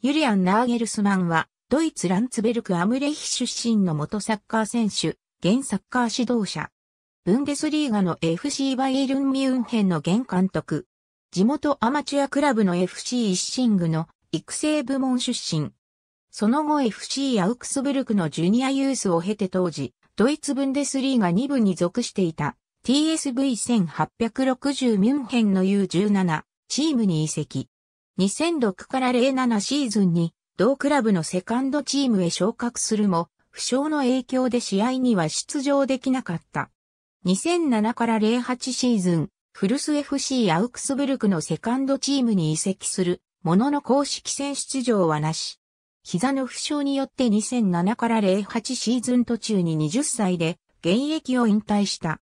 ユリアン・ナーゲルスマンは、ドイツ・ランツベルク・アムレヒ出身の元サッカー選手、現サッカー指導者。ブンデスリーガの FC バイエルン・ミュンヘンの現監督。地元アマチュアクラブの FC イッシングの育成部門出身。その後 FC アウクスブルクのジュニアユースを経て当時、ドイツブンデスリーガ2部に属していた TSV1860 ミュンヘンの U17 チームに移籍。2006から07シーズンに同クラブのセカンドチームへ昇格するも、負傷の影響で試合には出場できなかった。2007から08シーズン、フルス FC アウクスブルクのセカンドチームに移籍するものの公式戦出場はなし。膝の負傷によって2007から08シーズン途中に20歳で現役を引退した。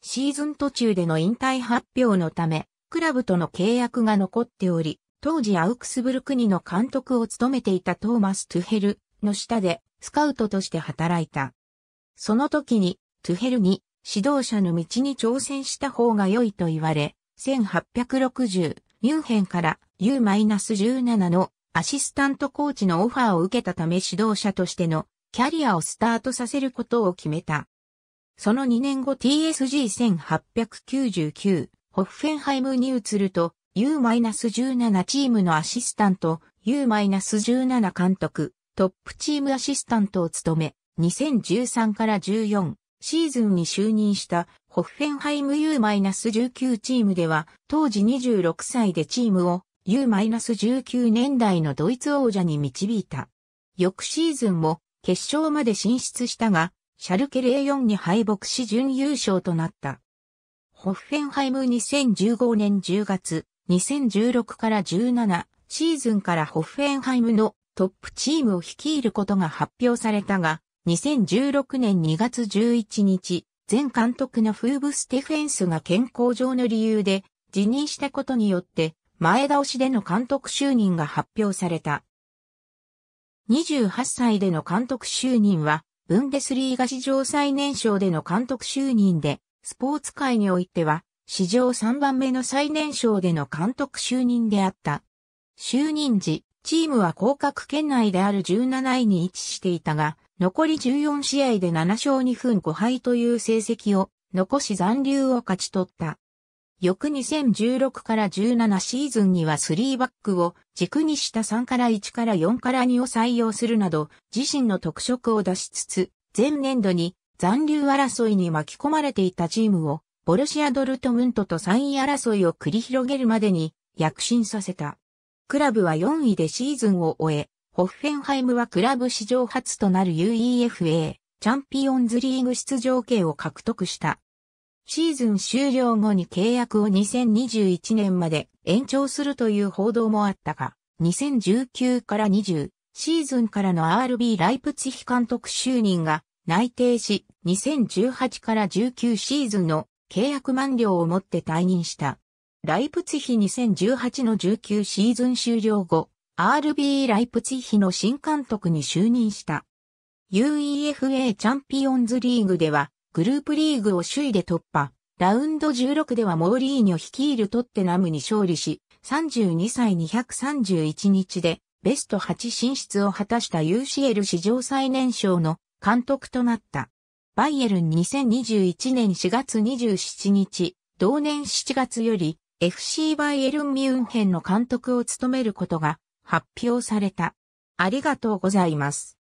シーズン途中での引退発表のため、クラブとの契約が残っており、当時アウクスブルクにの監督を務めていたトーマス・トゥヘルの下でスカウトとして働いた。その時にトゥヘルに指導者の道に挑戦した方が良いと言われ、1860ミュンヘンから U-17 のアシスタントコーチのオファーを受けたため指導者としてのキャリアをスタートさせることを決めた。その2年後 TSG1899 ホッフェンハイムに移ると U-17 チームのアシスタント、U-17 監督、トップチームアシスタントを務め、2013から14シーズンに就任したホッフェンハイム U-19 チームでは、当時26歳でチームを U-19 年代のドイツ王者に導いた。翌シーズンも決勝まで進出したが、シャルケ04に敗北し準優勝となった。ホッフェンハイム2015年10月、2016から17シーズンからホッフェンハイムのトップチームを率いることが発表されたが、2016年2月11日、前監督のフーブ・ステフェンスが健康上の理由で辞任したことによって前倒しでの監督就任が発表された。28歳での監督就任は、ブンデスリーガ史上最年少での監督就任で、スポーツ界においては史上3番目の最年少での監督就任であった。就任時、チームは降格圏内である17位に位置していたが、残り14試合で7勝2分5敗という成績を残し残留を勝ち取った。翌2016から17シーズンには3バックを軸にした3から1から4から2を採用するなど自身の特色を出しつつ前年度に残留争いに巻き込まれていたチームをボルシア・ドルトムントと3位争いを繰り広げるまでに躍進させた。クラブは4位でシーズンを終え、ホッフェンハイムはクラブ史上初となる UEFA チャンピオンズリーグ出場権を獲得した。シーズン終了後に契約を2021年まで延長するという報道もあったが、2019から20シーズンからの RB ライプツヒ監督就任が内定し、2018から19シーズンの契約満了をもって退任した。ライプツヒ2018の19シーズン終了後、RB ライプツヒの新監督に就任した。UEFA チャンピオンズリーグでは、グループリーグを首位で突破。ラウンド16ではモーリーニョ率いるトッテナムに勝利し、32歳231日でベスト8進出を果たした UCL 史上最年少の監督となった。バイエルン2021年4月27日、同年7月より FC バイエルンミュンヘンの監督を務めることが発表された。ありがとうございます。